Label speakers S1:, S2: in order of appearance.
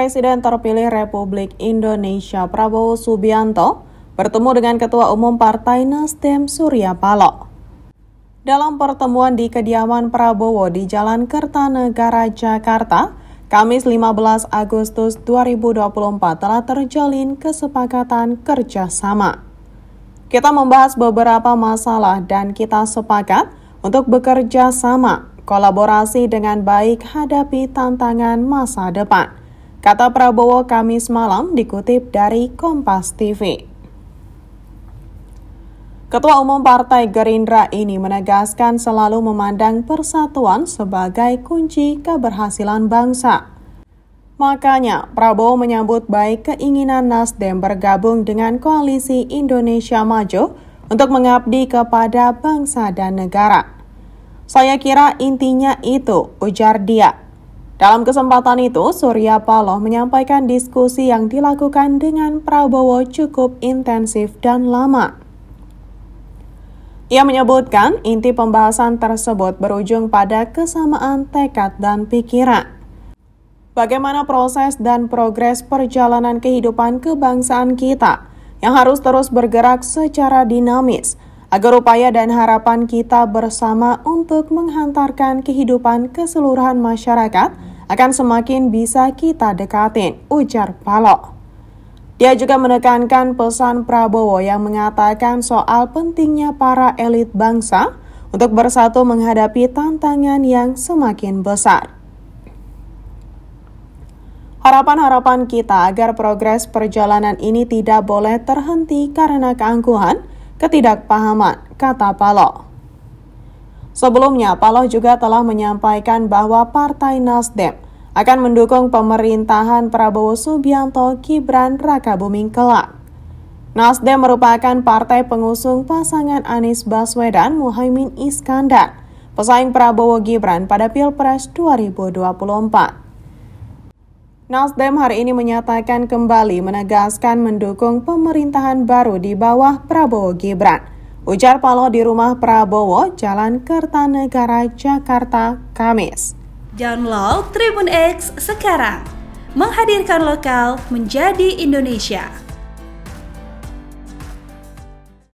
S1: Presiden terpilih Republik Indonesia Prabowo Subianto bertemu dengan Ketua Umum Partai Nasdem Surya Paloh. Dalam pertemuan di kediaman Prabowo di Jalan Kertanegara, Jakarta, Kamis 15 Agustus 2024 telah terjalin kesepakatan kerjasama. Kita membahas beberapa masalah dan kita sepakat untuk bekerja sama kolaborasi dengan baik hadapi tantangan masa depan, Kata Prabowo Kamis malam dikutip dari Kompas TV. Ketua Umum Partai Gerindra ini menegaskan selalu memandang persatuan sebagai kunci keberhasilan bangsa. Makanya, Prabowo menyambut baik keinginan Nasdem bergabung dengan koalisi Indonesia Maju untuk mengabdi kepada bangsa dan negara. Saya kira intinya itu, ujar dia. Dalam kesempatan itu, Surya Paloh menyampaikan diskusi yang dilakukan dengan Prabowo cukup intensif dan lama. Ia menyebutkan inti pembahasan tersebut berujung pada kesamaan tekad dan pikiran. Bagaimana proses dan progres perjalanan kehidupan kebangsaan kita yang harus terus bergerak secara dinamis agar upaya dan harapan kita bersama untuk menghantarkan kehidupan keseluruhan masyarakat akan semakin bisa kita dekatin, ujar Paloh. Dia juga menekankan pesan Prabowo yang mengatakan soal pentingnya para elit bangsa untuk bersatu menghadapi tantangan yang semakin besar. Harapan-harapan kita agar progres perjalanan ini tidak boleh terhenti karena keangkuhan, ketidakpahaman, kata Paloh. Sebelumnya, Paloh juga telah menyampaikan bahwa Partai Nasdem akan mendukung pemerintahan Prabowo Subianto Gibran Rakabuming kelak. Nasdem merupakan partai pengusung pasangan Anies Baswedan Muhaimin Iskandar, pesaing Prabowo Gibran pada Pilpres 2024. Nasdem hari ini menyatakan kembali menegaskan mendukung pemerintahan baru di bawah Prabowo Gibran Ujar Paloh di rumah Prabowo, Jalan Kertanegara, Jakarta, Kamis. Download Tribun X sekarang, menghadirkan lokal menjadi Indonesia.